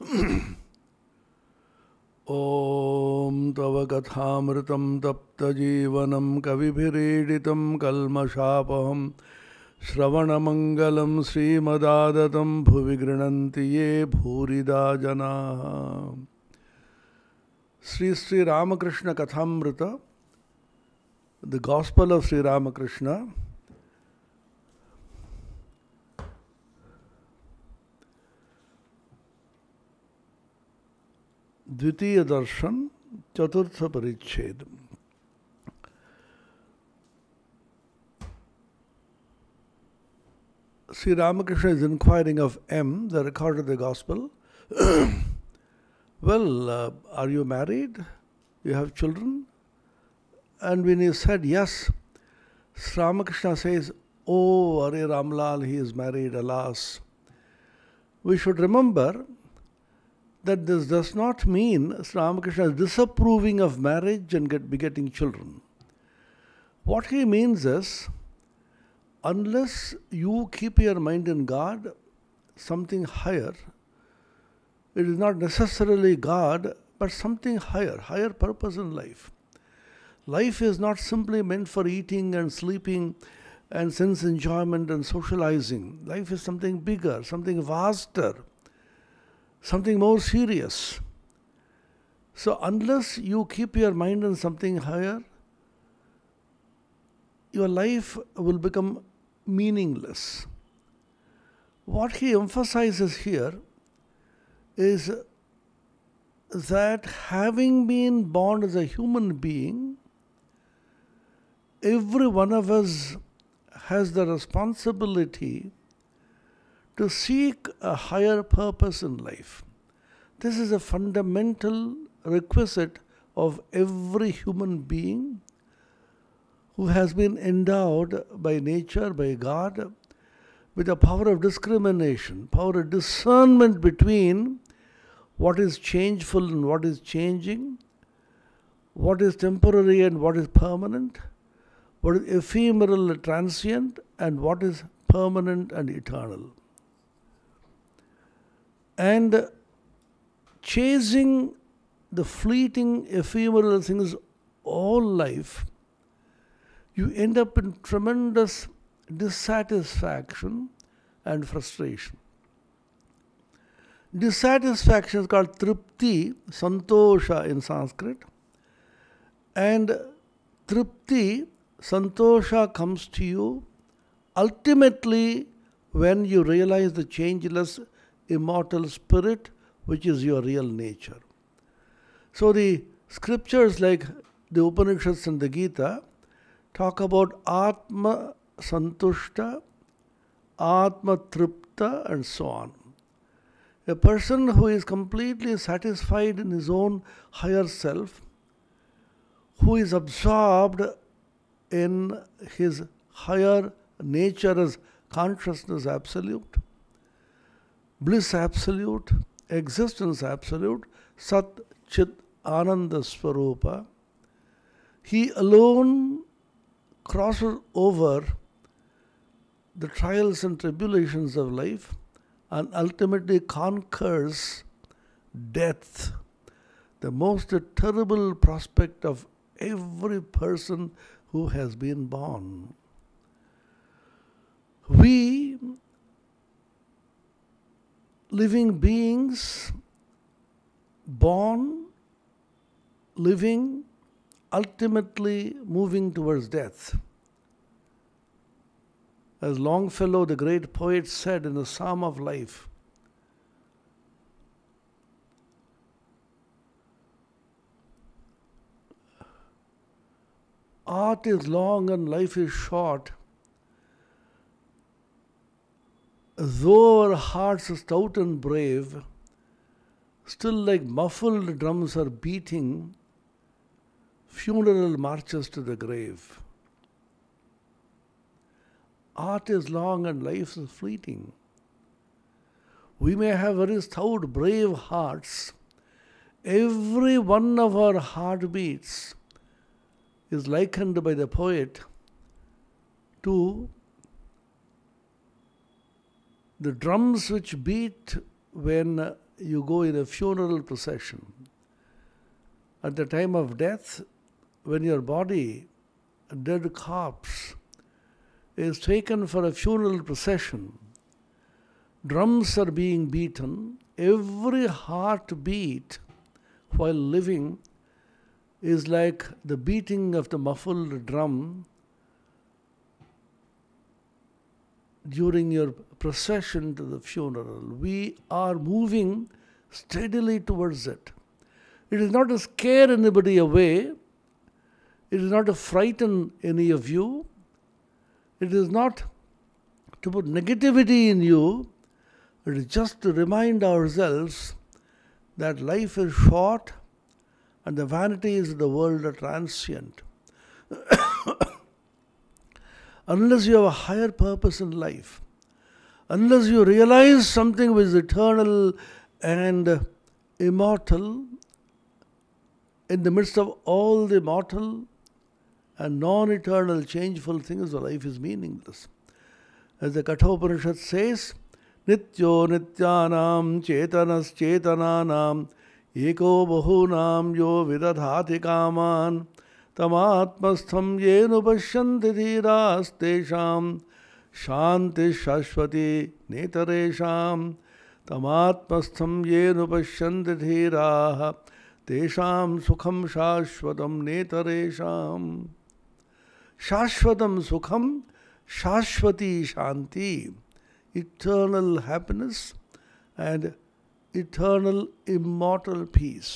ओम तव कथा तप्तजीवनं कविभिरीडितं कलमशापम श्रवणमंगल श्रीमदादतं भुवि गृह्णन्ति ये भूरिदा जना Shri Shri Ramakrishna Kathamrita the gospel of Shri Ramakrishna द्वितीय दर्शन चतुर्थ परिच्छेद Sri Ramakrishna is inquiring of M, the recorder of the Gospel. well, uh, are you married? You have children? And when he said yes, Sri Ramakrishna says, Oh, Hare Ramlal, he is married, alas. We should remember that this does not mean Sri Ramakrishna is disapproving of marriage and get, begetting children. What he means is, unless you keep your mind in God, something higher, it is not necessarily God, but something higher, higher purpose in life. Life is not simply meant for eating and sleeping and sense enjoyment and socializing. Life is something bigger, something vaster something more serious. So, unless you keep your mind on something higher, your life will become meaningless. What he emphasizes here is that having been born as a human being, every one of us has the responsibility to seek a higher purpose in life. This is a fundamental requisite of every human being who has been endowed by nature, by God, with the power of discrimination, power of discernment between what is changeful and what is changing, what is temporary and what is permanent, what is ephemeral and transient, and what is permanent and eternal and chasing the fleeting, ephemeral things all life, you end up in tremendous dissatisfaction and frustration. Dissatisfaction is called tripti, santosha in Sanskrit. And tripti, santosha comes to you ultimately when you realize the changeless immortal spirit, which is your real nature. So the scriptures like the Upanishads and the Gita talk about Atma Santushta, Atma Tripta, and so on. A person who is completely satisfied in his own higher self, who is absorbed in his higher nature as consciousness absolute, bliss absolute, existence absolute, Sat Chit Ananda Swarupa. He alone crosses over the trials and tribulations of life and ultimately conquers death, the most terrible prospect of every person who has been born. We living beings born, living, ultimately moving towards death. As Longfellow, the great poet, said in the Psalm of Life, Art is long and life is short. though our hearts stout and brave, still like muffled drums are beating funeral marches to the grave. Art is long and life is fleeting. We may have very stout, brave hearts. Every one of our heartbeats is likened by the poet to the drums which beat when you go in a funeral procession at the time of death when your body a dead corpse is taken for a funeral procession drums are being beaten every heartbeat while living is like the beating of the muffled drum during your procession to the funeral. We are moving steadily towards it. It is not to scare anybody away. It is not to frighten any of you. It is not to put negativity in you. It is just to remind ourselves that life is short and the vanities of the world are transient. unless you have a higher purpose in life, unless you realize something which is eternal and immortal, in the midst of all the mortal and non eternal changeful things, life is meaningless. As the Kathopanishad says, Nityo Nityanam Chetanas Chetananam Eko Bahunam Yo Vidadhati Kaman तमात्मस्थम ये पश्य धीरास्तेषा शांति शाश्वती नेतरेशा तमात्मस्थम ये पश्य धीरा तेषाम सुखम शाश्वतम नेतरेशा शाश्वतम सुखम शाश्वती शांति eternal happiness and eternal immortal peace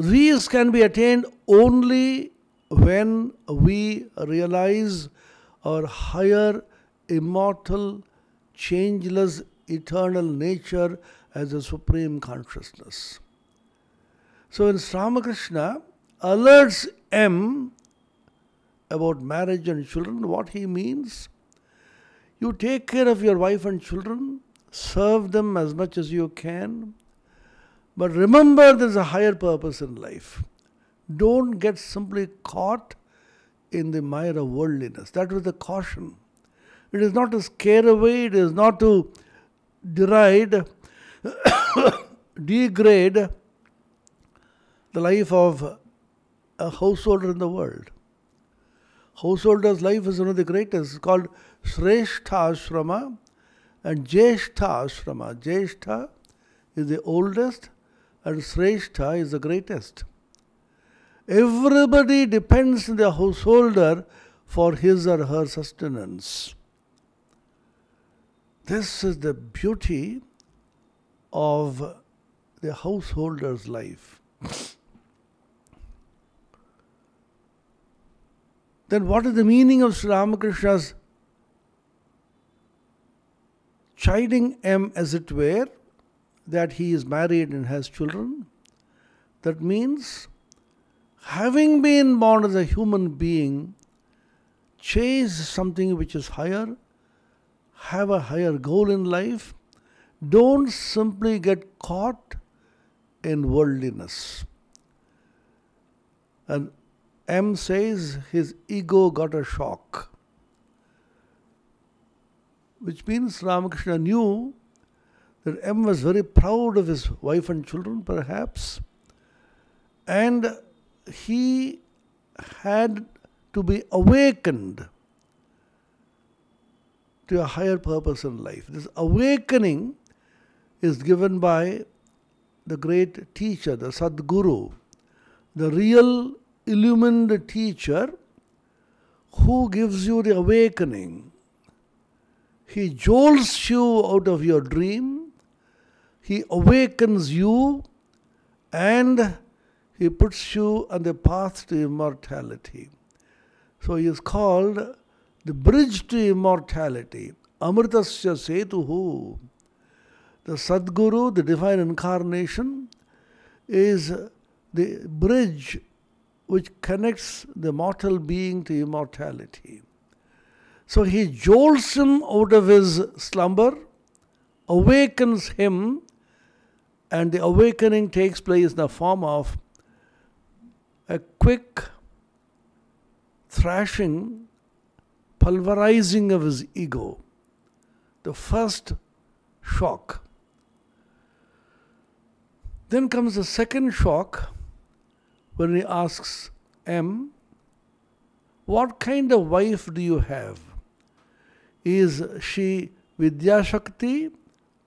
These can be attained only when we realize our higher, immortal, changeless, eternal nature as a supreme consciousness. So when Sri Ramakrishna alerts M about marriage and children, what he means, you take care of your wife and children, serve them as much as you can, but remember, there's a higher purpose in life. Don't get simply caught in the mire of worldliness. That was the caution. It is not to scare away, it is not to deride, degrade the life of a householder in the world. Householder's life is one of the greatest. It's called Shrestha Ashrama and Jeshta Ashrama. Jeshta is the oldest and Sreshtha is the greatest. Everybody depends on the householder for his or her sustenance. This is the beauty of the householder's life. then what is the meaning of Sri Ramakrishna's chiding M as it were that he is married and has children. That means having been born as a human being, chase something which is higher, have a higher goal in life. Don't simply get caught in worldliness. And M says his ego got a shock, which means Ramakrishna knew that M was very proud of his wife and children, perhaps, and he had to be awakened to a higher purpose in life. This awakening is given by the great teacher, the Sadguru, the real illumined teacher who gives you the awakening. He jolts you out of your dream he awakens you and He puts you on the path to immortality. So He is called the bridge to immortality. Amritasya Setuhu. The Sadguru, the divine incarnation, is the bridge which connects the mortal being to immortality. So he jolts him out of his slumber, awakens him and the awakening takes place in the form of a quick thrashing, pulverizing of his ego. The first shock. Then comes the second shock when he asks M, What kind of wife do you have? Is she Vidya Shakti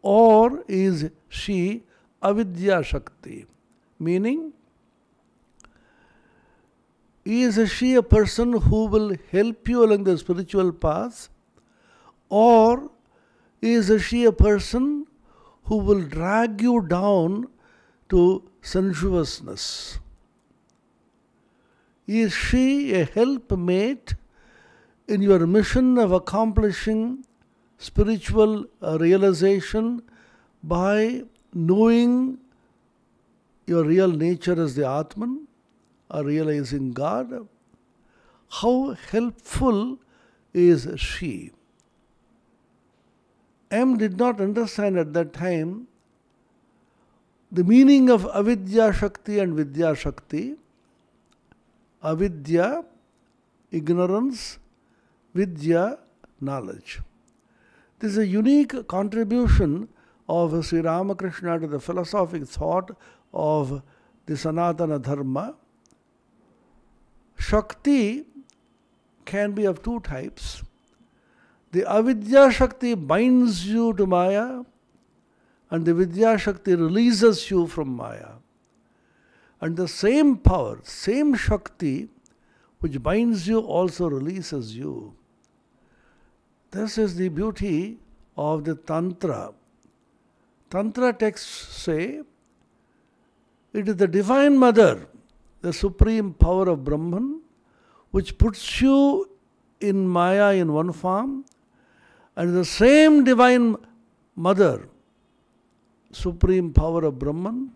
or is she avidya shakti. Meaning, is she a person who will help you along the spiritual path or is she a person who will drag you down to sensuousness? Is she a helpmate in your mission of accomplishing spiritual realization by knowing your real nature as the Atman or realizing God, how helpful is she? M did not understand at that time the meaning of avidya shakti and vidya shakti. Avidya, ignorance, vidya, knowledge. This is a unique contribution of Sri Ramakrishna to the philosophic thought of the Sanatana Dharma, Shakti can be of two types. The avidya shakti binds you to Maya, and the vidya shakti releases you from Maya. And the same power, same shakti, which binds you also releases you. This is the beauty of the Tantra. Tantra texts say it is the Divine Mother, the supreme power of Brahman, which puts you in Maya in one form, and the same Divine Mother, supreme power of Brahman,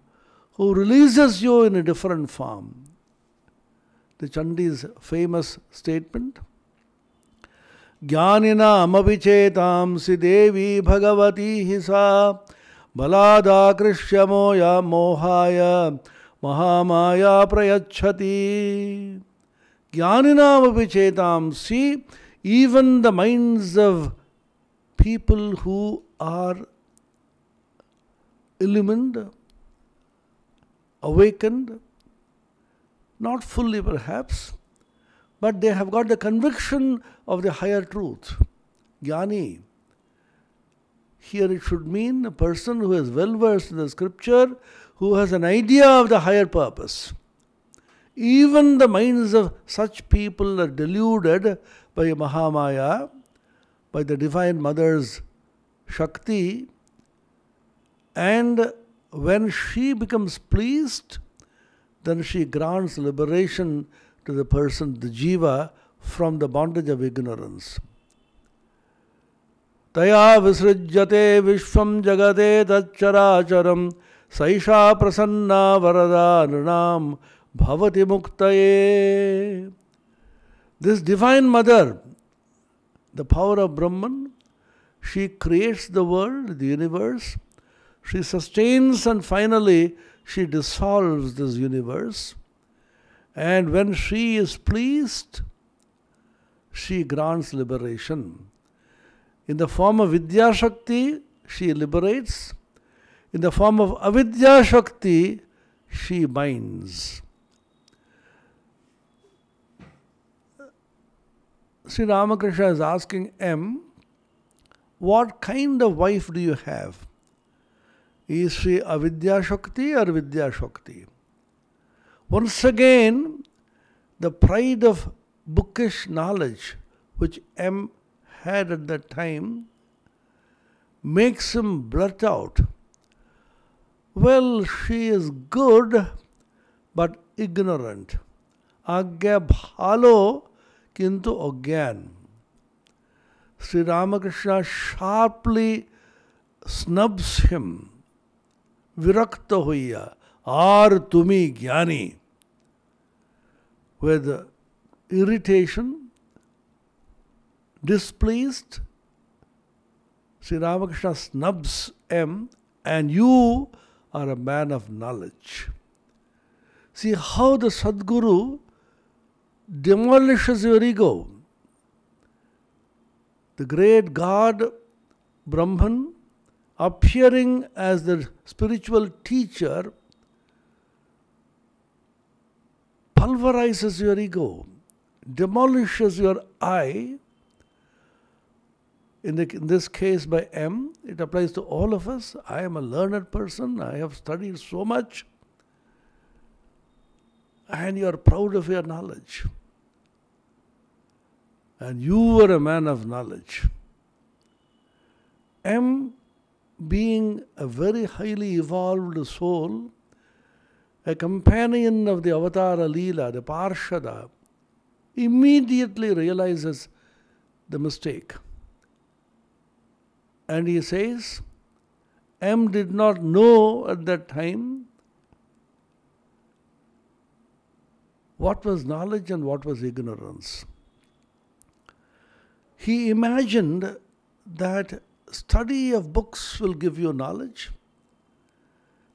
who releases you in a different form. The Chandi's famous statement. "Gyanina अमविचेतांसि देवी भगवती Bhagavati hisa." बलादाकृष्यमो मोया मोहाय महामाया प्रय्छति ज्ञानिनाम चेतां सी even the minds of people who are illumined awakened not fully perhaps but they have got the conviction of the higher truth ज्ञानी Here it should mean a person who is well versed in the scripture, who has an idea of the higher purpose. Even the minds of such people are deluded by Mahamaya, by the Divine Mother's Shakti, and when she becomes pleased, then she grants liberation to the person, the jiva, from the bondage of ignorance. तया विसृज्यते विश्व जगते तच्चराचर सैषा प्रसन्ना वरदानृणाम भवति मुक्त this divine mother the power of Brahman she creates the world the universe she sustains and finally she dissolve this universe and when she is pleased she grants liberation In the form of Vidya Shakti, she liberates. In the form of Avidya Shakti, she binds. Sri Ramakrishna is asking M, what kind of wife do you have? Is she Avidya Shakti or Vidya Shakti? Once again, the pride of bookish knowledge which M had at that time makes him blurt out, Well, she is good but ignorant. Agya bhalo kintu agyan. Sri Ramakrishna sharply snubs him. Virakta hoya, ar tumi gyani. With irritation displeased, Sri Ramakrishna snubs M, and you are a man of knowledge. See how the Sadguru demolishes your ego. The great God Brahman appearing as the spiritual teacher pulverizes your ego, demolishes your I, in, the, in this case by M, it applies to all of us. I am a learned person. I have studied so much. And you are proud of your knowledge. And you were a man of knowledge. M, being a very highly evolved soul, a companion of the Avatara Leela, the Parshada, immediately realizes the mistake. And he says, M did not know at that time what was knowledge and what was ignorance. He imagined that study of books will give you knowledge,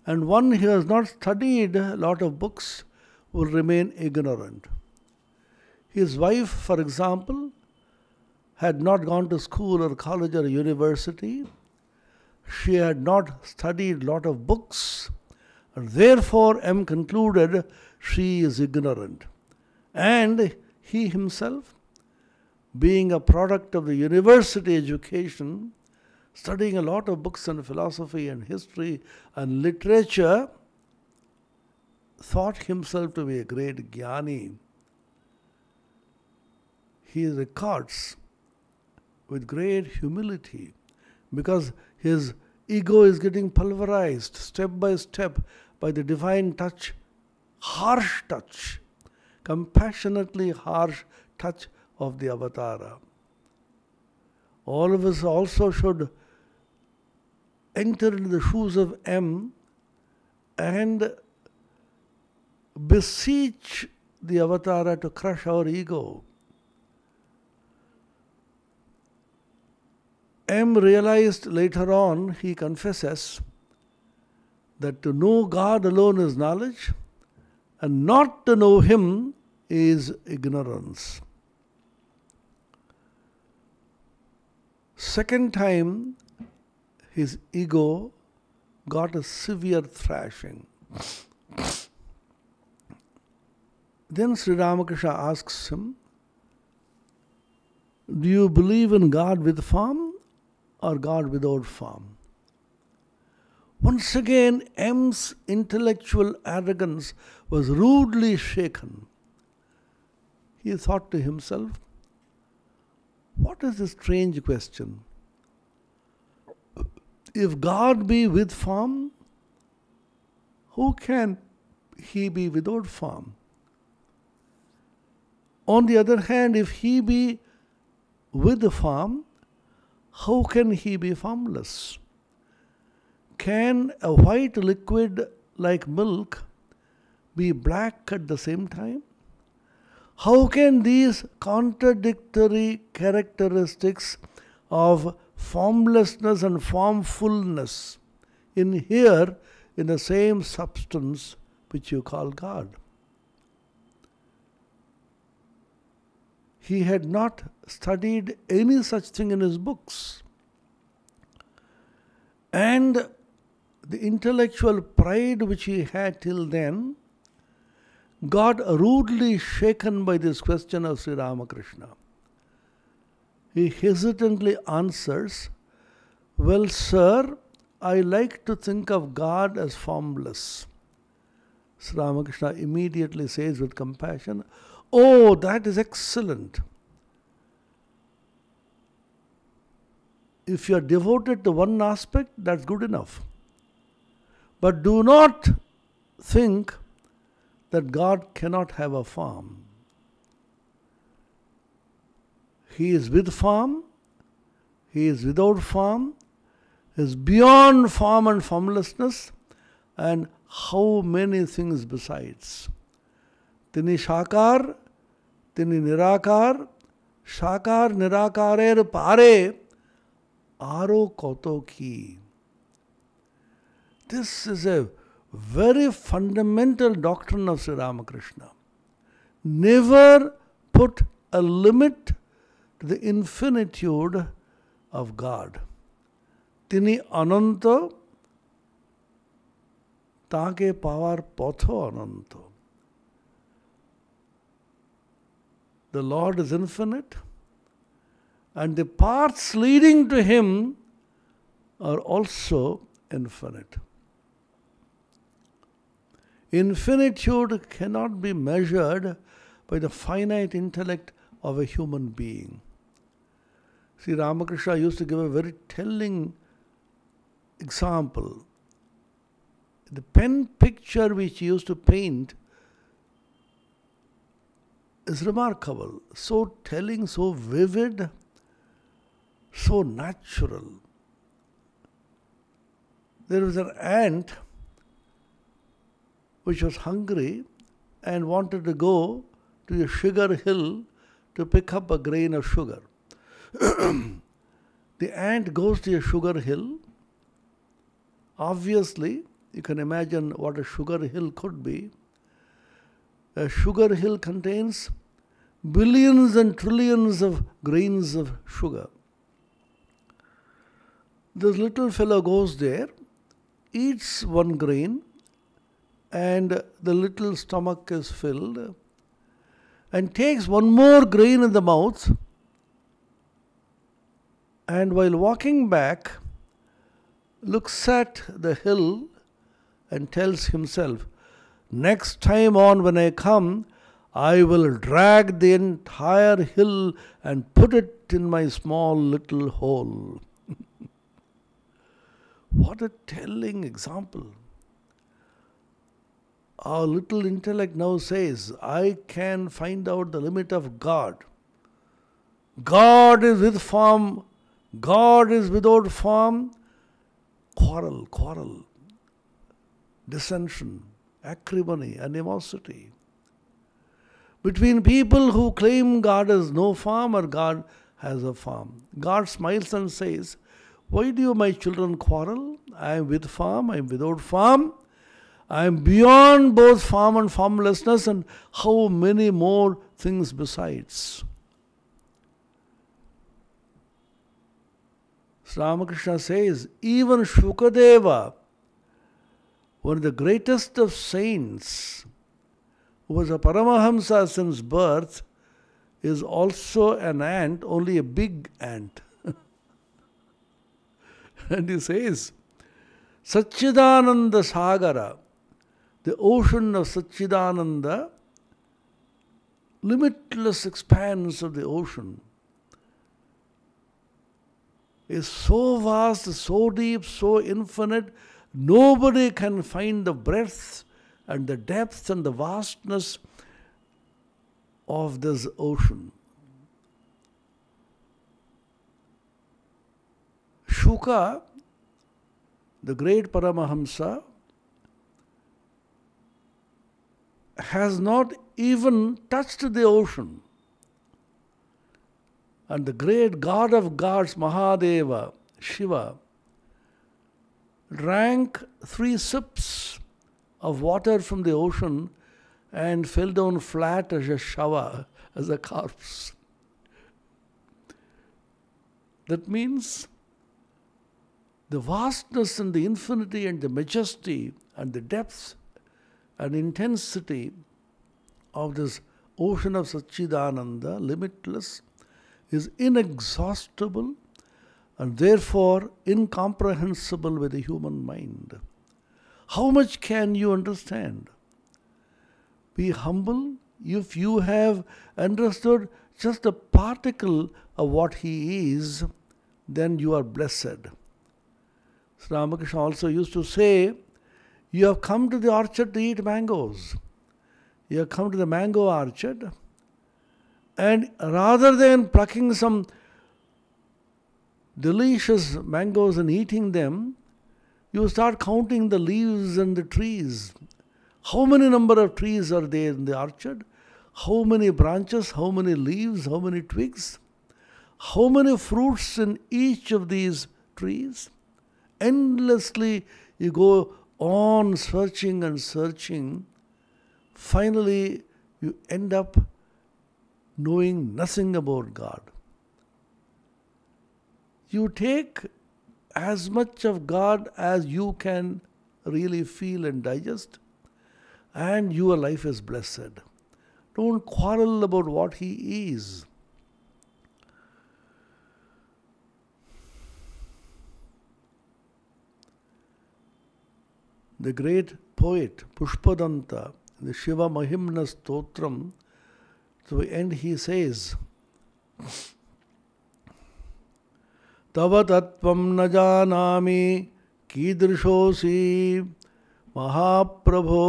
and one who has not studied a lot of books will remain ignorant. His wife, for example, had not gone to school or college or university. She had not studied lot of books. Therefore, M concluded she is ignorant. And he himself, being a product of the university education, studying a lot of books on philosophy and history and literature, thought himself to be a great jnani. He records with great humility because his ego is getting pulverized step by step by the divine touch, harsh touch, compassionately harsh touch of the avatara. All of us also should enter into the shoes of M and beseech the avatara to crush our ego M realized later on, he confesses, that to know God alone is knowledge, and not to know Him is ignorance. Second time, his ego got a severe thrashing. Then Sri Ramakrishna asks him, Do you believe in God with form? or God without form. Once again, M's intellectual arrogance was rudely shaken. He thought to himself, What is this strange question? If God be with form, who can he be without form? On the other hand, if he be with the form, how can he be formless? Can a white liquid like milk be black at the same time? How can these contradictory characteristics of formlessness and formfulness in here in the same substance which you call God? he had not studied any such thing in his books. And the intellectual pride which he had till then got rudely shaken by this question of Sri Ramakrishna. He hesitantly answers, Well, sir, I like to think of God as formless. Sri Ramakrishna immediately says with compassion, Oh, that is excellent. If you are devoted to one aspect, that's good enough. But do not think that God cannot have a farm. He is with farm, He is without farm, He is beyond form and formlessness, and how many things besides. Tini Shakar निराकार साकार निराकार पारे आरो कत की this is a very fundamental doctrine of Shri Ramakrishna never put a limit to the infinitude of God तिनी अनंत ताके पावार पथ अनंत The Lord is infinite, and the paths leading to Him are also infinite. Infinitude cannot be measured by the finite intellect of a human being. See, Ramakrishna used to give a very telling example. The pen picture which he used to paint is remarkable, so telling, so vivid, so natural. There was an ant which was hungry and wanted to go to the sugar hill to pick up a grain of sugar. the ant goes to a sugar hill. Obviously, you can imagine what a sugar hill could be a uh, sugar hill contains billions and trillions of grains of sugar. This little fellow goes there, eats one grain, and the little stomach is filled, and takes one more grain in the mouth. And while walking back, looks at the hill and tells himself, Next time on, when I come, I will drag the entire hill and put it in my small little hole. what a telling example. Our little intellect now says, I can find out the limit of God. God is with form, God is without form. Quarrel, quarrel, dissension, acrimony, animosity. Between people who claim God has no farm or God has a farm. God smiles and says, Why do you, my children, quarrel? I am with farm, I am without farm. I am beyond both farm and farmlessness, and how many more things besides. Sri Ramakrishna says, even Shukadeva one of the greatest of saints, who was a Paramahamsa since birth, is also an ant, only a big ant. and he says, Satchidananda Sagara, the ocean of Satchidananda, limitless expanse of the ocean, is so vast, so deep, so infinite Nobody can find the breadth and the depth and the vastness of this ocean. Shuka, the great Paramahamsa, has not even touched the ocean. And the great God of gods, Mahadeva, Shiva, drank three sips of water from the ocean and fell down flat as a shower, as a corpse. That means the vastness and the infinity and the majesty and the depth and intensity of this ocean of Satchidananda, limitless, is inexhaustible and therefore incomprehensible with the human mind. How much can you understand? Be humble if you have understood just a particle of what he is, then you are blessed. Sri Ramakrishna also used to say, You have come to the orchard to eat mangoes. You have come to the mango orchard, and rather than plucking some delicious mangoes and eating them, you start counting the leaves and the trees. How many number of trees are there in the orchard? How many branches? How many leaves? How many twigs? How many fruits in each of these trees? Endlessly you go on searching and searching. Finally, you end up knowing nothing about God you take as much of God as you can really feel and digest, and your life is blessed. Don't quarrel about what He is. The great poet Pushpadanta, the Shiva Mahimna Stotram, the and he says, तव तत्व न जाना कीदृशोसी महाप्रभो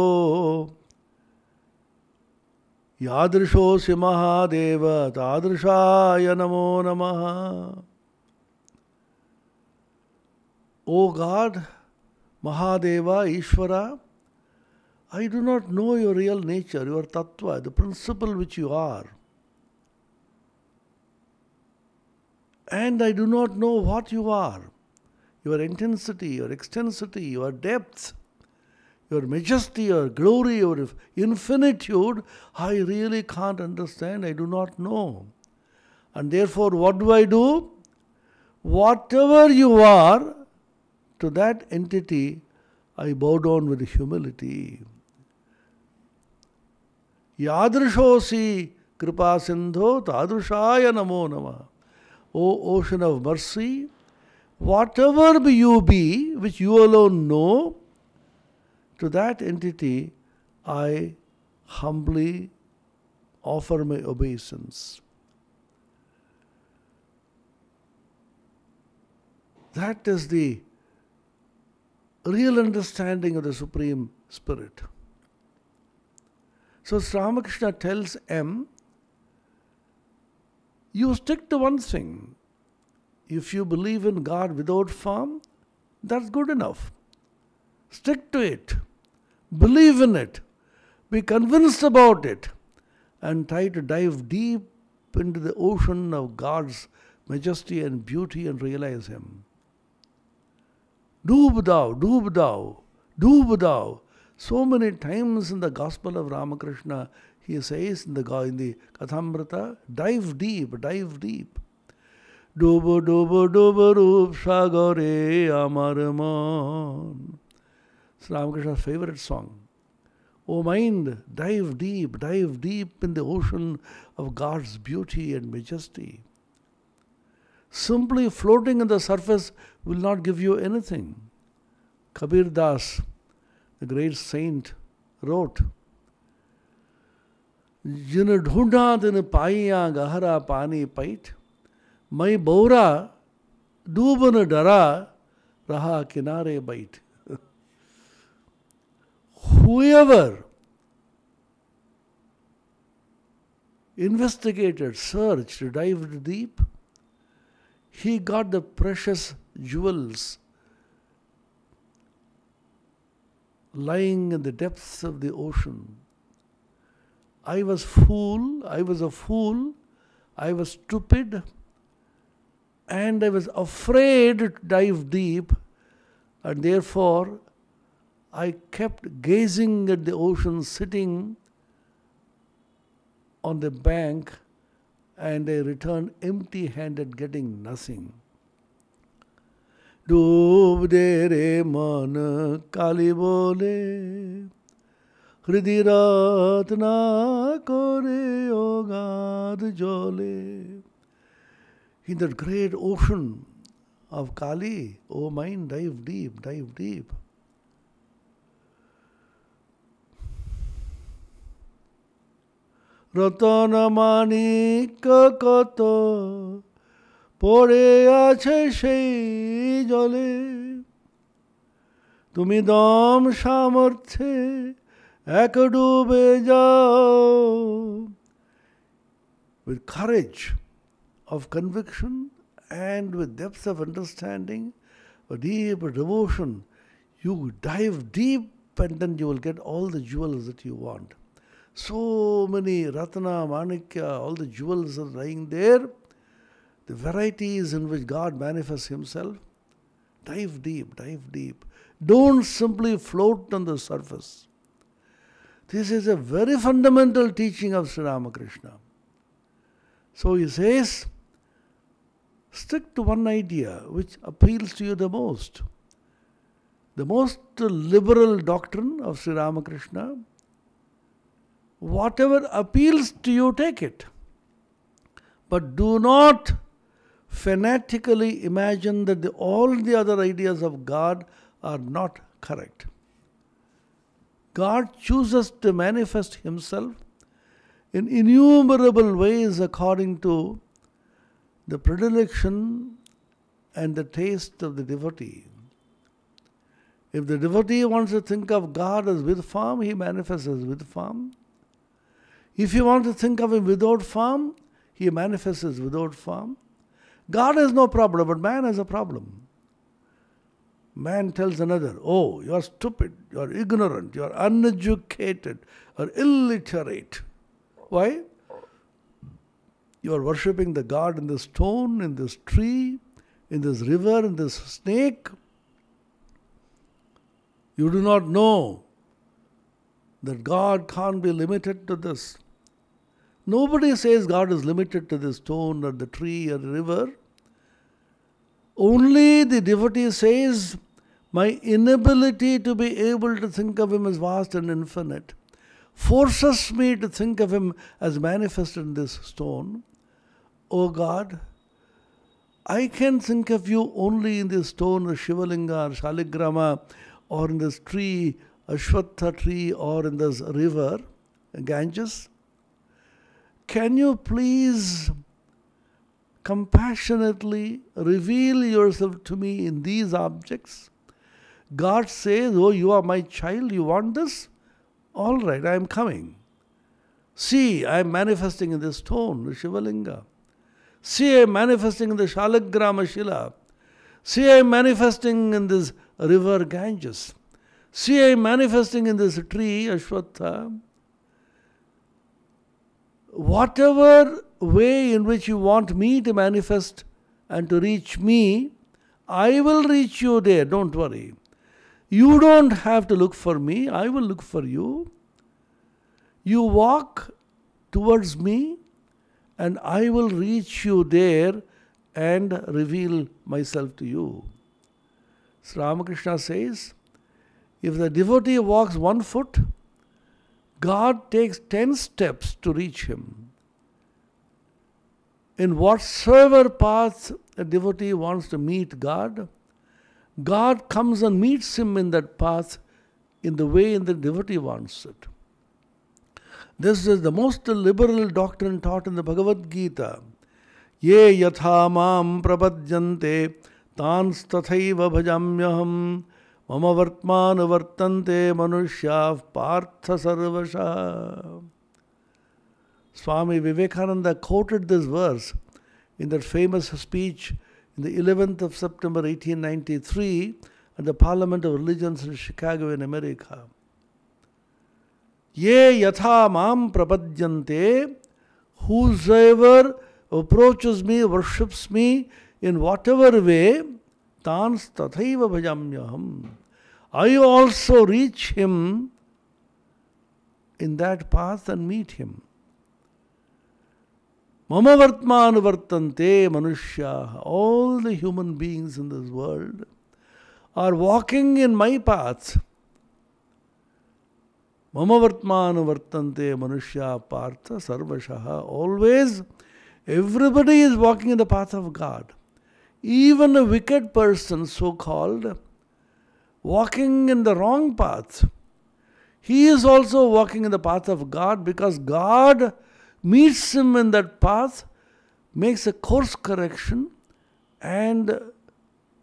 यादृशोसी महादेव तादृशा नमो नम O God Mahadeva ईश्वर I do not know your real nature your तत्व the principle which you are and I do not know what you are your intensity, your extensity, your depth, your majesty, your glory, your infinitude. I really can't understand. I do not know. And therefore, what do I do? Whatever you are, to that entity, I bow down with humility. यादृशोऽसि कृपासिन्धो तादृशाय namo Namah O ocean of mercy, whatever you be, which you alone know, to that entity I humbly offer my obeisance. That is the real understanding of the Supreme Spirit. So, Ramakrishna tells M you stick to one thing. If you believe in God without form, that's good enough. Stick to it. Believe in it. Be convinced about it. And try to dive deep into the ocean of God's majesty and beauty and realize Him. Doob thou, doob thou, doob thou. So many times in the Gospel of Ramakrishna, he says in the, in the Kathamrita, dive deep, dive deep. ডুবো ডুবো ডুবো রূপ সাগরে আমার মন Ramakrishna's favorite song. O mind, dive deep, dive deep in the ocean of God's beauty and majesty. Simply floating on the surface will not give you anything. Kabir Das, the great saint, wrote, जिन ढूंढा दिन पाइया गहरा पानी पैठ मई बौरा डूबन डरा रहा किनारे बैठ whoever investigated search dive deep he got the precious jewels lying in the depths of the ocean I was fool, I was a fool, I was stupid, and I was afraid to dive deep, and therefore I kept gazing at the ocean sitting on the bank, and I returned empty handed, getting nothing. डूब दे रे मन काली बोले হৃদিরাতনা করে অগাধ জলে in the great ocean of Kali O mind dive deep dive deep রতন মানিক কত পড়ে আছে সেই জলে তুমি দম সামর্থ্যে এক ডুবে with courage of conviction and with depths of understanding, a deep devotion, you dive deep and then you will get all the jewels that you want. So many Ratna, Manikya, all the jewels are lying there. The varieties in which God manifests Himself. Dive deep, dive deep. Don't simply float on the surface. This is a very fundamental teaching of Sri Ramakrishna. So he says, stick to one idea which appeals to you the most. The most liberal doctrine of Sri Ramakrishna, whatever appeals to you, take it. But do not fanatically imagine that the, all the other ideas of God are not correct. God chooses to manifest Himself in innumerable ways according to the predilection and the taste of the devotee. If the devotee wants to think of God as with form, he manifests as with form. If he wants to think of him without form, he manifests as without form. God has no problem, but man has a problem. Man tells another, Oh, you are stupid, you are ignorant, you are uneducated, or illiterate. Why? You are worshipping the God in this stone, in this tree, in this river, in this snake. You do not know that God can't be limited to this. Nobody says God is limited to the stone or the tree or the river. Only the devotee says, My inability to be able to think of Him as vast and infinite forces me to think of Him as manifested in this stone. O oh God, I can think of you only in this stone, the Shivalinga, or Shaligrama, or in this tree, Ashwatha tree, or in this river, Ganges. Can you please compassionately reveal yourself to me in these objects. God says, Oh, you are my child, you want this? All right, I am coming. See, I am manifesting in this stone, the Shivalinga. See, I am manifesting in the Shalagrama Shila. See, I am manifesting in this river Ganges. See, I am manifesting in this tree, Ashwatha. Whatever way in which you want me to manifest and to reach me, I will reach you there, don't worry. You don't have to look for me, I will look for you. You walk towards me, and I will reach you there and reveal myself to you. Sri Ramakrishna says, if the devotee walks one foot, God takes 10 steps to reach him in whatsoever path a devotee wants to meet God, God comes and meets him in that path in the way in the devotee wants it. This is the most liberal doctrine taught in the Bhagavad Gita. Ye yatha mam prabhadyante tans tathaiva bhajamyaham mama vartmanu vartante manushyav partha Swami Vivekananda quoted this verse in that famous speech in the 11th of September 1893 at the Parliament of Religions in Chicago in America. Ye yatha mam prapadyante, whosoever approaches me, worships me in whatever way, tans tathaiva bhajamyaham. I also reach him in that path and meet him. Mama Vartman Vartante Manushya. All the human beings in this world are walking in my paths. Mama Vartman Vartante Manushya Partha Sarvashaha. Always everybody is walking in the path of God. Even a wicked person, so called, walking in the wrong path. He is also walking in the path of God because God meets him in that path, makes a course correction, and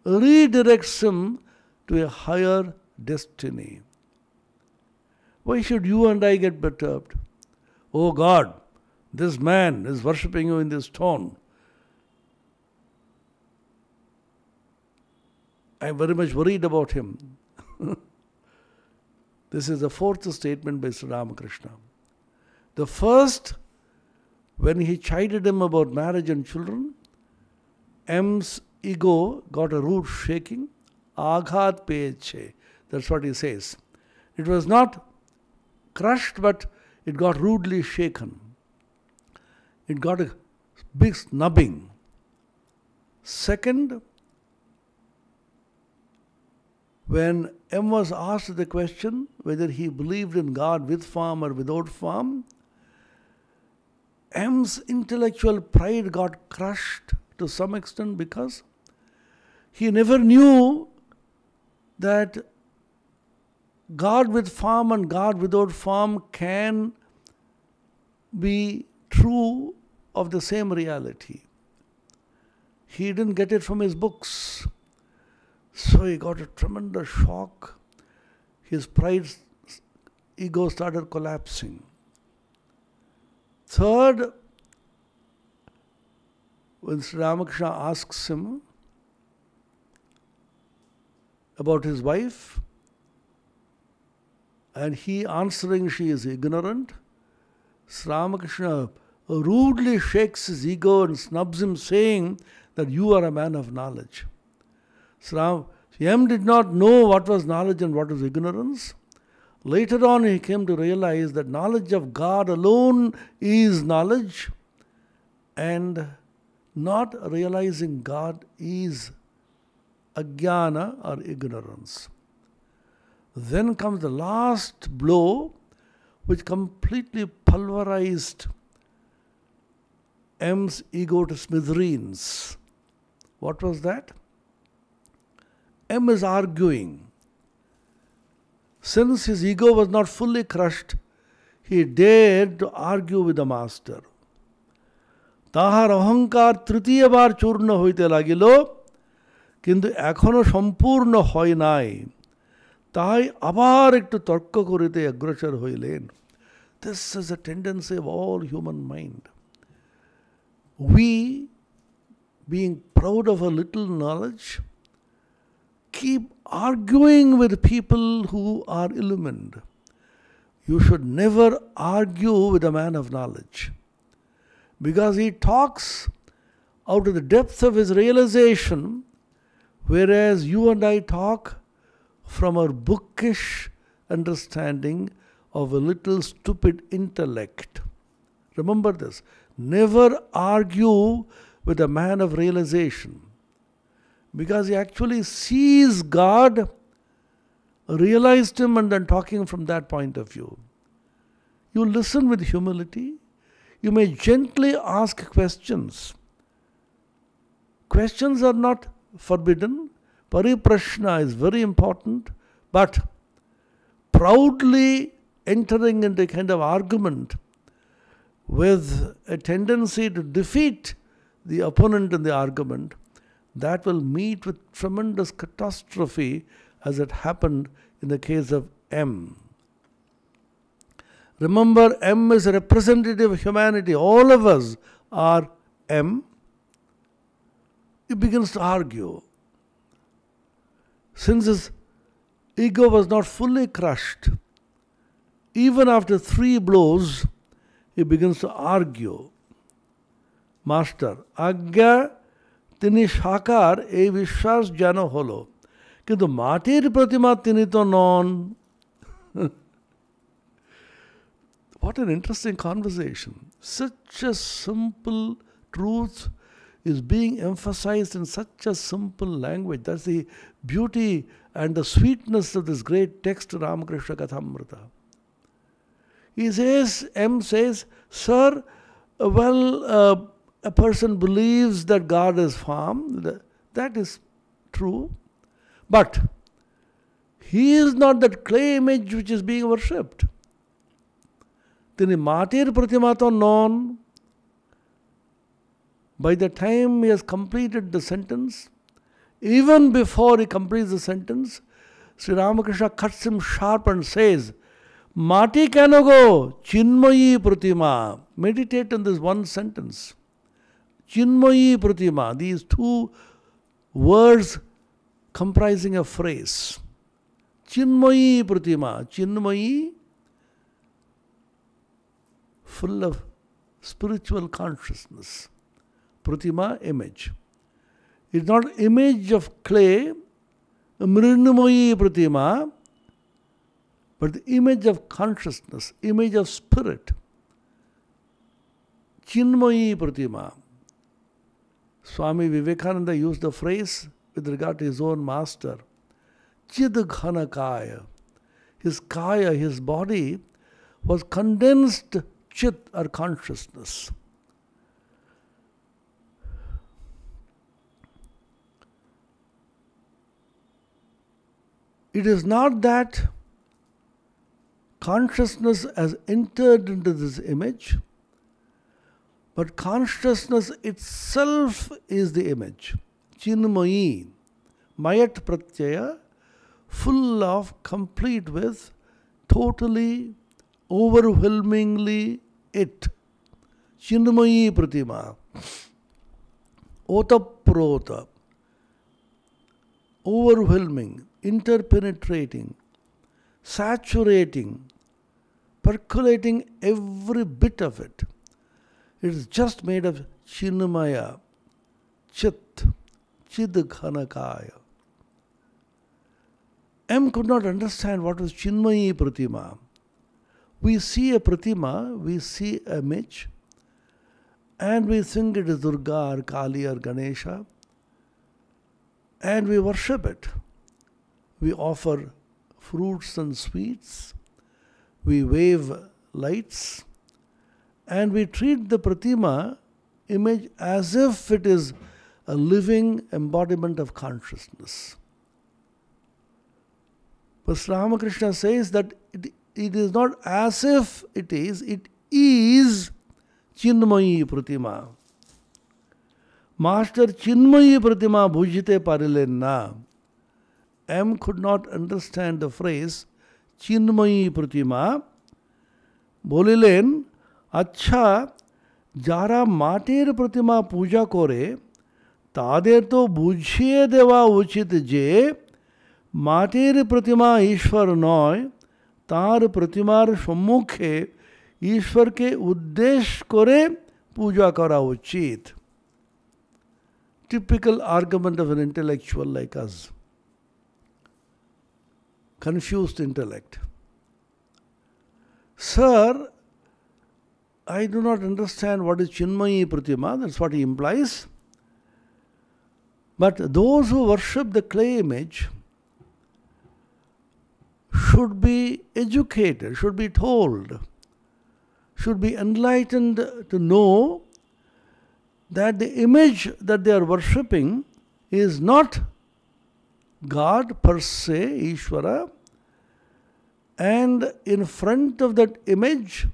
redirects him to a higher destiny. Why should you and I get perturbed? Oh God, this man is worshipping you in this tone. I am very much worried about him. this is the fourth statement by Sri Ramakrishna. The first when he chided him about marriage and children, M's ego got a rude shaking. Aghat peche. That's what he says. It was not crushed, but it got rudely shaken. It got a big snubbing. Second, when M was asked the question whether he believed in God with farm or without farm. M's intellectual pride got crushed to some extent because he never knew that God with form and God without form can be true of the same reality. He didn't get it from his books. So he got a tremendous shock. His pride, ego started collapsing. Third, when Sri Ramakrishna asks him about his wife, and he answering she is ignorant, Sri Ramakrishna rudely shakes his ego and snubs him, saying that you are a man of knowledge. Sri Ram, M did not know what was knowledge and what was ignorance. Later on, he came to realize that knowledge of God alone is knowledge, and not realizing God is ajnana or ignorance. Then comes the last blow, which completely pulverized M's ego to smithereens. What was that? M is arguing since his ego was not fully crushed, he dared to argue with the master. তাহার অহংকার তৃতীয়বার চূর্ণ হইতে লাগিল কিন্তু এখনও সম্পূর্ণ হয় নাই তাই আবার একটু তর্ক করিতে অগ্রসর হইলেন this is a tendency of all human mind we being proud of a little knowledge keep arguing with people who are illumined. You should never argue with a man of knowledge because he talks out of the depths of his realization, whereas you and I talk from our bookish understanding of a little stupid intellect. Remember this never argue with a man of realization because he actually sees God, realized Him, and then talking from that point of view. You listen with humility. You may gently ask questions. Questions are not forbidden. Pariprashna is very important, but proudly entering into a kind of argument with a tendency to defeat the opponent in the argument that will meet with tremendous catastrophe as it happened in the case of M. Remember, M is a representative of humanity. All of us are M. He begins to argue. Since his ego was not fully crushed, even after three blows, he begins to argue. Master, Agya তিনি সাকার এই বিশ্বাস যেন হলো কিন্তু মাটির প্রতিমা তিনি তো what an interesting conversation. Such a simple truth is being emphasized in such a simple language. That's the beauty and the sweetness of this great text, Ramakrishna Kathamrita. He says, M says, Sir, well, uh, a person believes that God is firm, that is true. But he is not that clay image which is being worshipped. তিনি মাটির প্রতিমা তো non. by the time he has completed the sentence, even before he completes the sentence, Sri Ramakrishna cuts him sharp and says, Mati kanogo chinmayi pratima. Meditate on this one sentence. Chinmayi Pratima, these two words comprising a phrase. Chinmayi Pratima, Chinmayi, full of spiritual consciousness. Pratima, image. It's not image of clay, Mrinmayi Pratima, but the image of consciousness, image of spirit. Chinmayi Pratima. Swami Vivekananda used the phrase with regard to his own master, Chidghana Kaya. His Kaya, his body, was condensed Chit or consciousness. It is not that consciousness has entered into this image but consciousness itself is the image. Chinmayi, Mayat Pratyaya, full of, complete with, totally, overwhelmingly it. Chinmayi Pratima. Otaprota. Overwhelming, interpenetrating, saturating, percolating every bit of it. It is just made of Chinmaya, Chit, Chidghanakaya. M could not understand what was Chinmayi Pratima. We see a Pratima, we see a image, and we think it is Durga or Kali or Ganesha, and we worship it. We offer fruits and sweets, we wave lights and we treat the Pratima image as if it is a living embodiment of consciousness. But Ramakrishna says that it, it is not as if it is, it is Chinmayi Pratima. Master Chinmayi Pratima Bhujite Parilena. M could not understand the phrase Chinmayi Pratima. Bolilen আচ্ছা যারা মাটির প্রতিমা পূজা করে তাদের তো বুঝিয়ে দেওয়া উচিত যে মাটির প্রতিমা ঈশ্বর নয় তার প্রতিমার সম্মুখে ঈশ্বরকে উদ্দেশ করে পূজা করা উচিত typical argument of an intellectual like as confused intellect sir I do not understand what is Chinmayi Pratima, that's what he implies. But those who worship the clay image should be educated, should be told, should be enlightened to know that the image that they are worshipping is not God per se, Ishvara, and in front of that image,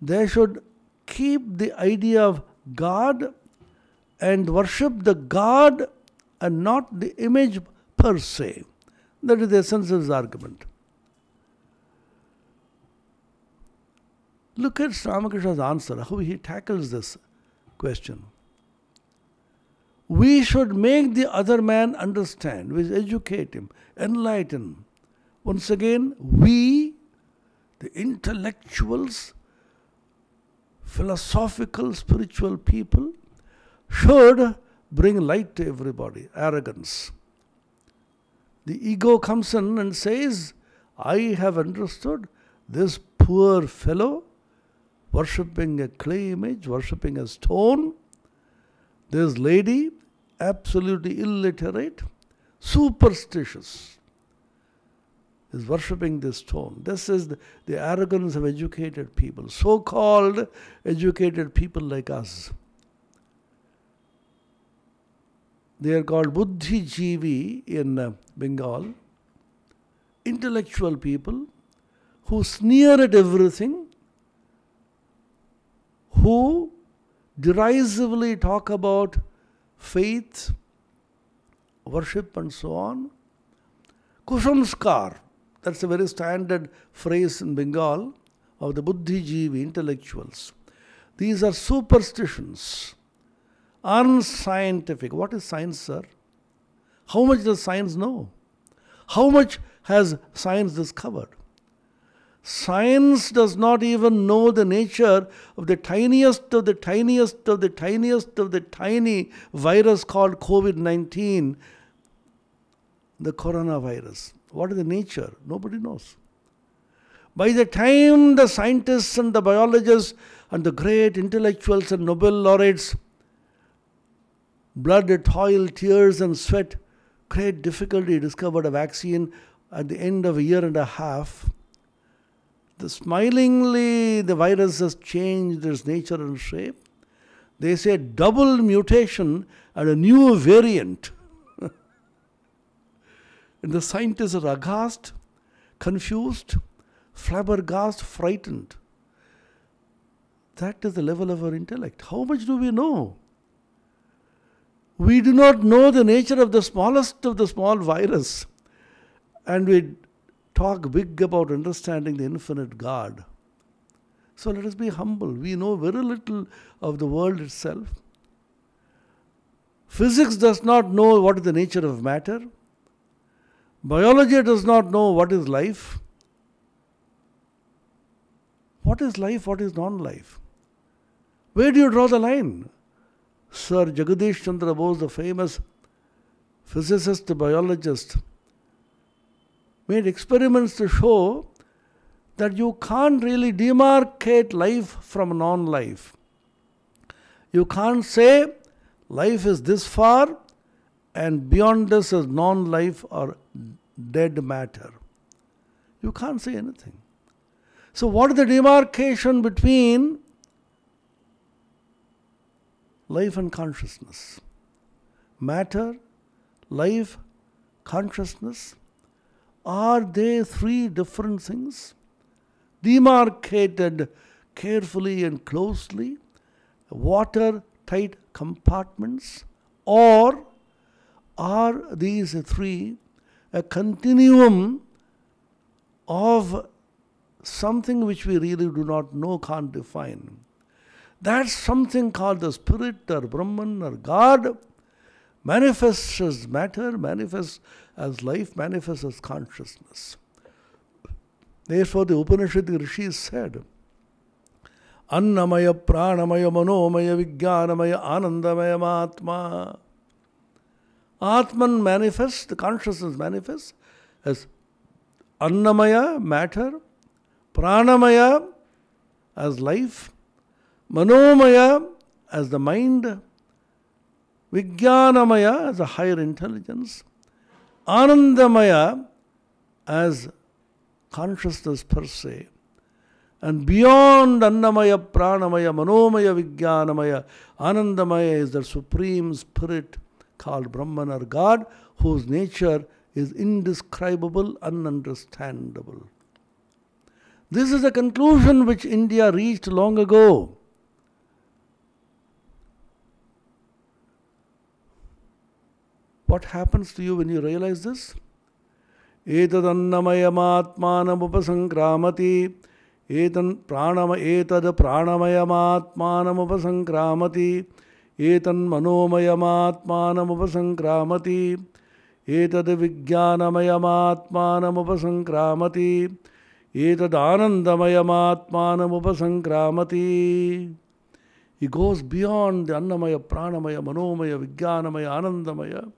they should keep the idea of God and worship the God and not the image per se. That is the essence of his argument. Look at Ramakrishna's answer, how he tackles this question. We should make the other man understand, we educate him, enlighten. Once again, we, the intellectuals, philosophical spiritual people should bring light to everybody. Arrogance. The ego comes in and says, I have understood this poor fellow worshipping a clay image, worshipping a stone. This lady, absolutely illiterate, superstitious is worshipping this stone. This is the, arrogance of educated people, so called educated people like us. They are called Buddhi Jivi in uh, Bengal, intellectual people who sneer at everything, who derisively talk about faith, worship, and so on. Kusamskar that's a very standard phrase in Bengal of the Buddhijivi intellectuals. These are superstitions, unscientific. What is science, sir? How much does science know? How much has science discovered? Science does not even know the nature of the tiniest of the tiniest of the tiniest of the tiny virus called COVID 19, the coronavirus. What is the nature? Nobody knows. By the time the scientists and the biologists and the great intellectuals and Nobel laureates, blood, toil, tears, and sweat, great difficulty discovered a vaccine at the end of a year and a half, the smilingly the virus has changed its nature and shape. They say double mutation and a new variant. And the scientists are aghast, confused, flabbergasted, frightened. That is the level of our intellect. How much do we know? We do not know the nature of the smallest of the small virus. And we talk big about understanding the infinite God. So let us be humble. We know very little of the world itself. Physics does not know what is the nature of matter. Biology does not know what is life, what is life, what is non life. Where do you draw the line? Sir Jagadish Chandra Bose, the famous physicist biologist, made experiments to show that you can't really demarcate life from non life. You can't say life is this far and beyond this is non life or dead matter. You can't say anything. So, what is the demarcation between life and consciousness? Matter, life, consciousness, are they three different things? Demarcated carefully and closely, water tight compartments, or are these three a continuum of something which we really do not know, can't define. That's something called the Spirit or Brahman or God manifests as matter, manifests as life, manifests as consciousness. Therefore, the Upanishad Rishi said, Annamaya, Pranamaya, Manomaya, Vijnanamaya, Anandamaya, Atma. Atman manifests, the consciousness manifests as Annamaya, matter, Pranamaya, as life, Manomaya, as the mind, Vijnanamaya, as a higher intelligence, Anandamaya, as consciousness per se. And beyond Annamaya, Pranamaya, Manomaya, Vijnanamaya, Anandamaya is the Supreme Spirit called Brahman or God, whose nature is indescribable, ununderstandable. This is a conclusion which India reached long ago. What happens to you when you realize this? एतदन्नमयमात्मानमुपसङ्क्रामति एतन् प्राणम एतद् प्राणमयमात्मानमुपसङ्क्रामति एतन्मनोमयमात्मानमुपसङ्क्रामति एतद्विज्ञानमयमात्मानमुपसङ्क्रामति एतदानन्दमयमात्मानमुपसङ्क्रामति He goes beyond the Annamaya, Pranamaya, Manomaya, Vijnanamaya, Anandamaya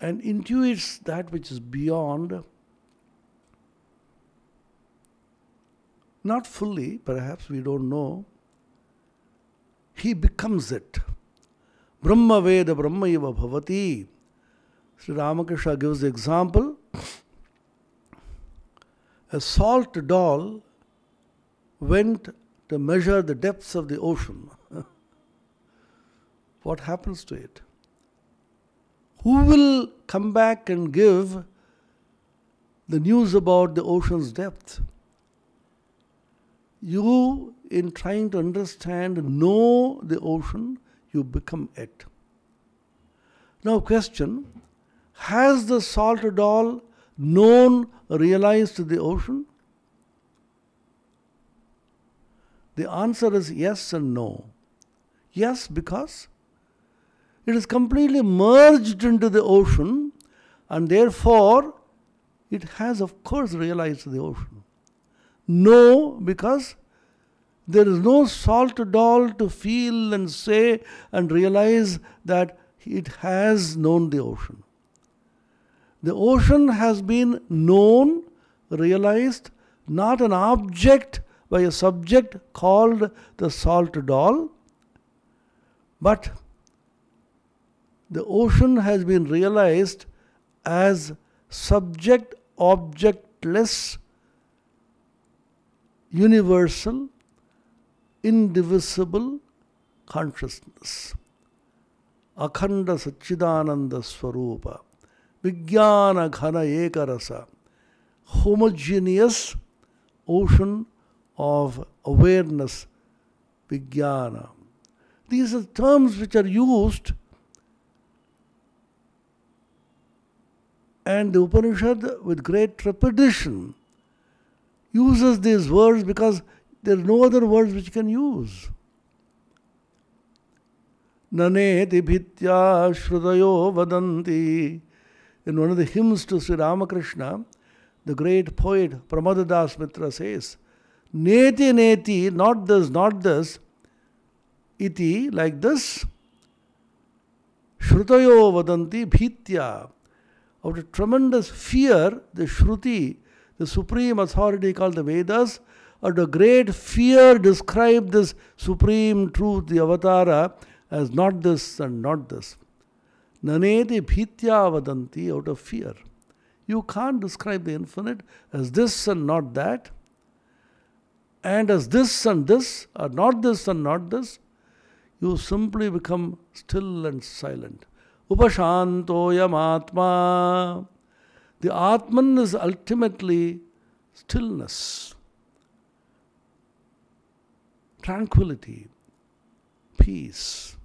and intuits that which is beyond. Not fully, perhaps we don't know, he becomes it. Brahma Veda Brahma Iva Bhavati. Sri Ramakrishna gives the example a salt doll went to measure the depths of the ocean. what happens to it? Who will come back and give the news about the ocean's depth? You in trying to understand, know the ocean, you become it. Now, question Has the salt at all known, realized the ocean? The answer is yes and no. Yes, because it is completely merged into the ocean and therefore it has, of course, realized the ocean. No, because there is no salt at all to feel and say and realize that it has known the ocean. The ocean has been known, realized, not an object by a subject called the salt doll, but the ocean has been realized as subject objectless, universal, indivisible consciousness, Akhanda Satchidananda Swarupa, Vijnana Ghana Ekarasa, homogeneous ocean of awareness, Vijnana. These are terms which are used and the Upanishad with great trepidation uses these words because there are no other words which can use. Naneti bhitya shrudayo vadanti. In one of the hymns to Sri Ramakrishna, the great poet Pramadadas Mitra says, Neti neti, not this, not this, iti, like this, Shrutayo vadanti bhitya. Out of tremendous fear, the Shruti, the supreme authority called the Vedas, out of great fear, describe this supreme truth, the avatara, as not this and not this. Naneti bhitya avadanti. out of fear. You can't describe the infinite as this and not that, and as this and this, or not this and not this. You simply become still and silent. Upashantoyam Atma. The Atman is ultimately stillness tranquility, peace.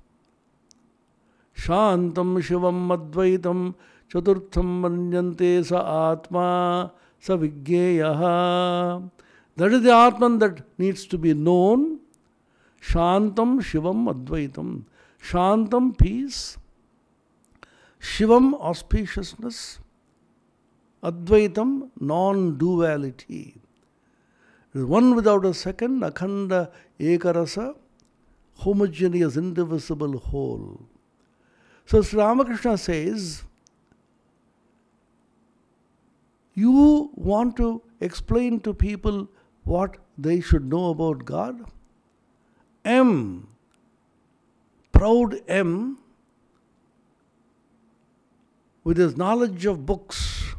Shantam Shivam adwaitam, Chaturtham Manjante Sa Atma Sa Vigyayaha. That is the Atman that needs to be known. Shantam Shivam Advaitam. Shantam, peace. Shivam, auspiciousness. Advaitam, non duality. One without a second, Akhanda Ekarasa, homogeneous, indivisible whole. So Sri Ramakrishna says, you want to explain to people what they should know about God? M, proud M, with his knowledge of books,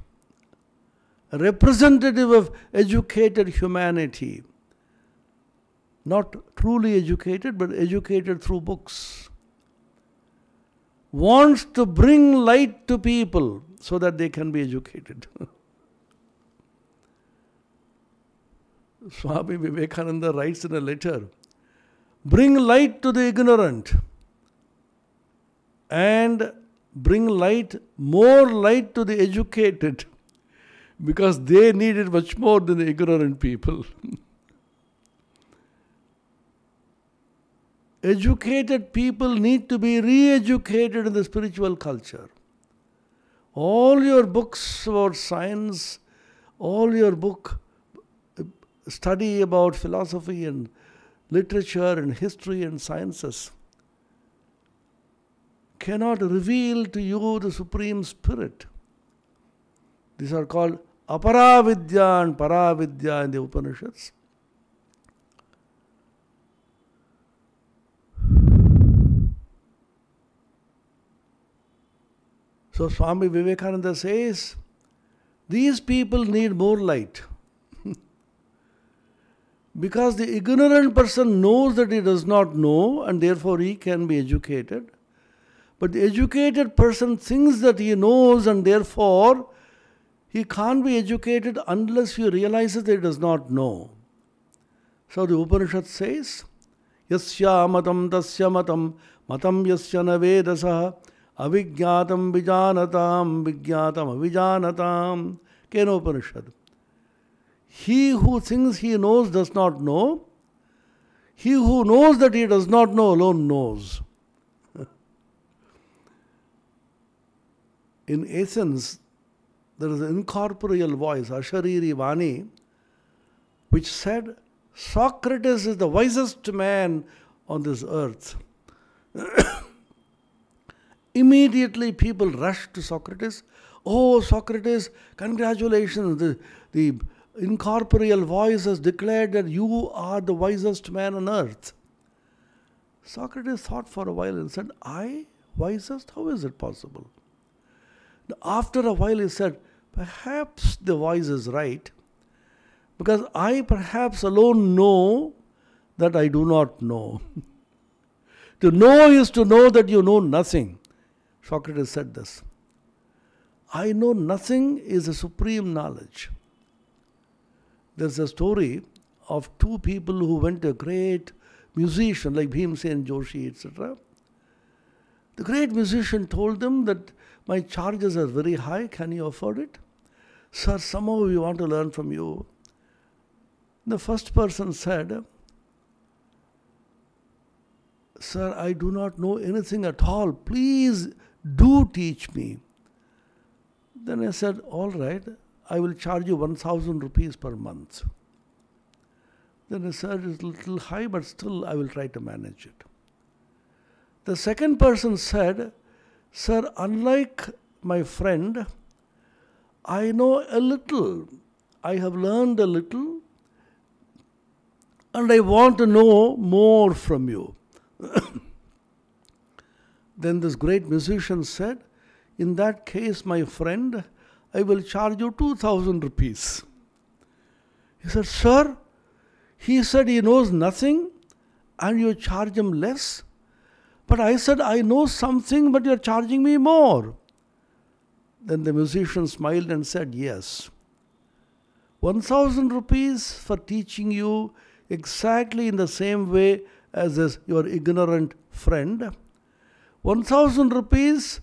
representative of educated humanity, not truly educated, but educated through books, wants to bring light to people so that they can be educated. Swami Vivekananda writes in a letter bring light to the ignorant and bring light, more light to the educated because they need it much more than the ignorant people. educated people need to be re educated in the spiritual culture. All your books about science, all your book study about philosophy and literature and history and sciences cannot reveal to you the Supreme Spirit. These are called aparavidya and paravidya in the Upanishads. So Swami Vivekananda says, these people need more light. because the ignorant person knows that he does not know and therefore he can be educated. But the educated person thinks that he knows and therefore he can't be educated unless he realizes that he does not know. So the Upanishad says, Yasya matam tasya matam matam yasya navedasah अविज्ञातम विजानताम विज्ञातम अविजानताम Kenopanishad he who thinks he knows does not know. He who knows that he does not know alone knows. In essence, there is an incorporeal voice, Ashariri Vani, which said, Socrates is the wisest man on this earth. Immediately people rushed to Socrates. Oh, Socrates, congratulations. The, the incorporeal voice has declared that you are the wisest man on earth. Socrates thought for a while and said, I? Wisest? How is it possible? After a while, he said, Perhaps the voice is right, because I perhaps alone know that I do not know. to know is to know that you know nothing. Socrates said this I know nothing is a supreme knowledge. There's a story of two people who went to a great musician like Bhimsen Joshi, etc. The great musician told them that my charges are very high, can you afford it? Sir, somehow we want to learn from you. The first person said, Sir, I do not know anything at all. Please do teach me. Then I said, All right, I will charge you 1000 rupees per month. Then I said, It's a little high, but still I will try to manage it. The second person said, Sir, unlike my friend, I know a little. I have learned a little, and I want to know more from you. Then this great musician said, In that case, my friend, I will charge you 2000 rupees. He said, Sir, he said he knows nothing and you charge him less. But I said, I know something, but you're charging me more. Then the musician smiled and said, Yes. 1000 rupees for teaching you exactly in the same way as this, your ignorant friend. 1000 rupees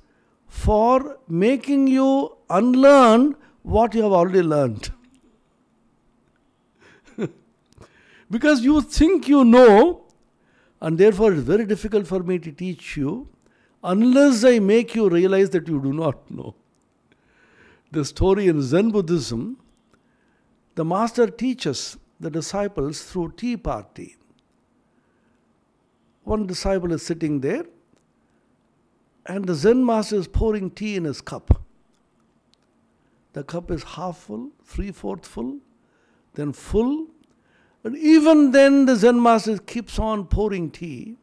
for making you unlearn what you have already learned. because you think you know, and therefore it's very difficult for me to teach you unless I make you realize that you do not know. The story in Zen Buddhism the master teaches the disciples through tea party. One disciple is sitting there and the Zen master is pouring tea in his cup. The cup is half full, three fourths full, then full. And even then, the Zen master keeps on pouring tea.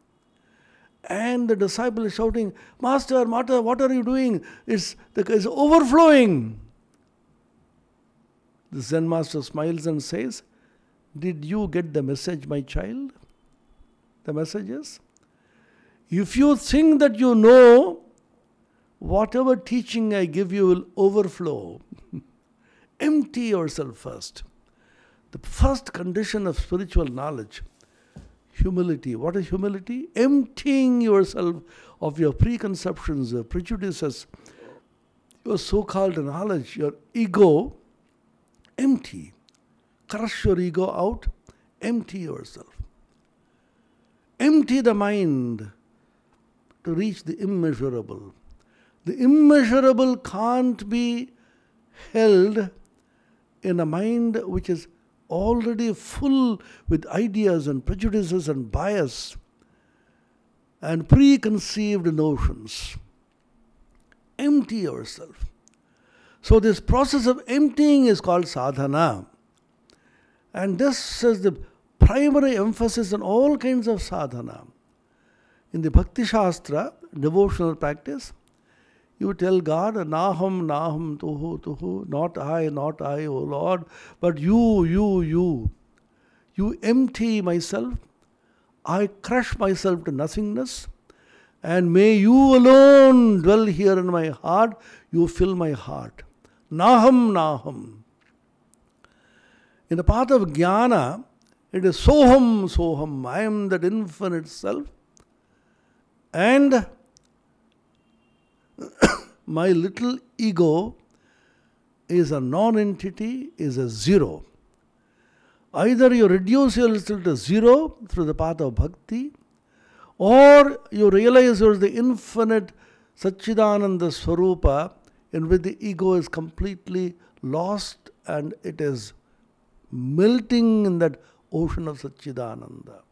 And the disciple is shouting, Master, Master, what are you doing? It's, it's overflowing. The Zen master smiles and says, Did you get the message, my child? The message is, if you think that you know, whatever teaching I give you will overflow. Empty yourself first. The first condition of spiritual knowledge humility. What is humility? Emptying yourself of your preconceptions, your prejudices, your so called knowledge, your ego. Empty. Crush your ego out. Empty yourself. Empty the mind to reach the immeasurable. The immeasurable can't be held in a mind which is already full with ideas and prejudices and bias and preconceived notions. Empty yourself. So, this process of emptying is called sadhana. And this is the primary emphasis on all kinds of sadhana. In the Bhakti Shastra, devotional practice, you tell God, Naham, Naham, Tuhu, Tuhu, not I, not I, O Lord, but you, you, you. You empty myself, I crush myself to nothingness, and may you alone dwell here in my heart, you fill my heart. Naham, Naham. In the path of Jnana, it is Soham, Soham, I am that infinite self and my little ego is a non-entity, is a zero. Either you reduce yourself to zero through the path of bhakti, or you realize there is the infinite Satchidananda Swarupa in which the ego is completely lost and it is melting in that ocean of Satchidananda.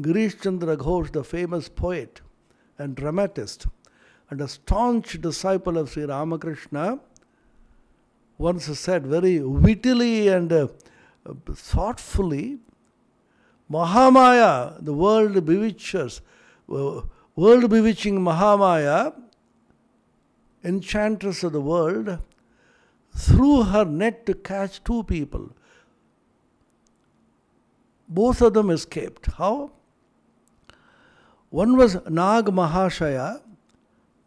Girish Chandra Ghosh, the famous poet and dramatist, and a staunch disciple of Sri Ramakrishna, once said very wittily and uh, thoughtfully, Mahamaya, the world bewitchers, uh, world bewitching Mahamaya, enchantress of the world, threw her net to catch two people. Both of them escaped. How? One was Nag Mahashaya,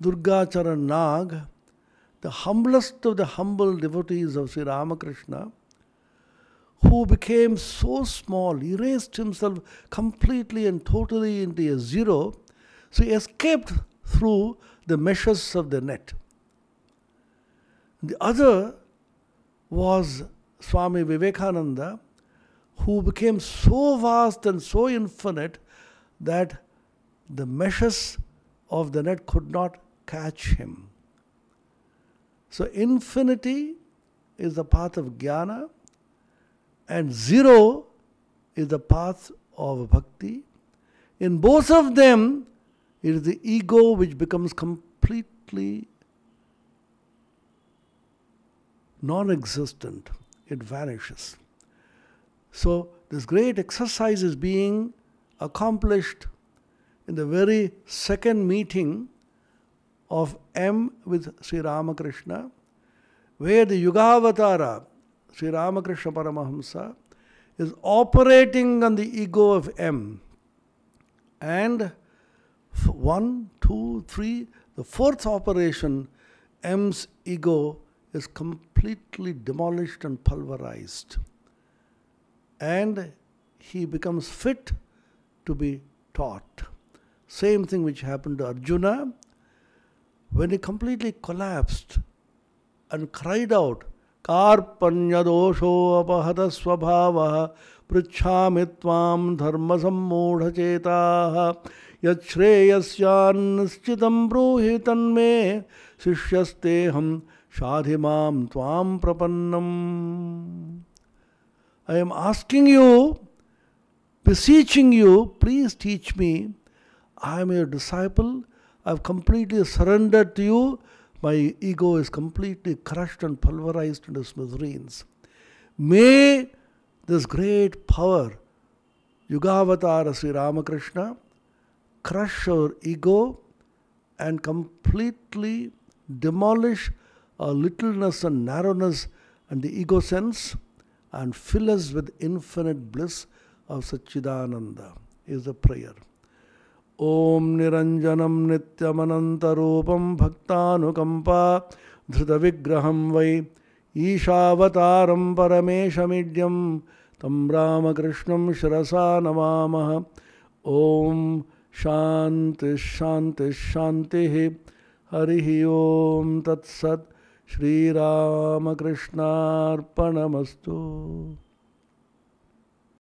Durgacharan Nag, the humblest of the humble devotees of Sri Ramakrishna, who became so small, he raised himself completely and totally into a zero, so he escaped through the meshes of the net. The other was Swami Vivekananda, who became so vast and so infinite that the meshes of the net could not catch him. So, infinity is the path of jnana, and zero is the path of bhakti. In both of them, it is the ego which becomes completely non existent, it vanishes. So, this great exercise is being accomplished in the very second meeting of M with Sri Ramakrishna, where the Yugavatara, Sri Ramakrishna Paramahamsa, is operating on the ego of M. And one, two, three, the fourth operation, M's ego is completely demolished and pulverized. And he becomes fit to be taught. Same thing which happened to Arjuna when he completely collapsed and cried out, Karpanyadosho apahata swabhavaha पृछामि ताम धर्म सम्मूढ़चेता यश्रेयस्याश्चित ब्रूहि तन्मे शिष्यस्ते हम शाधि माम ताम प्रपन्नम I am asking you beseeching you please teach me I am your disciple. I have completely surrendered to you. My ego is completely crushed and pulverized into smithereens. May this great power, Yugavatara Sri Ramakrishna, crush our ego and completely demolish our littleness and narrowness and the ego sense and fill us with infinite bliss of Satchidananda is a prayer. ॐ निरञ्जनं नित्यमनन्तरूपं धृत विग्रह वै ईशावतारं परमेशमिड्यं तं रामकृष्णं शिरसा नमामः ॐ हरि हरिः ॐ तत्सत् श्रीरामकृष्णार्पणमस्तु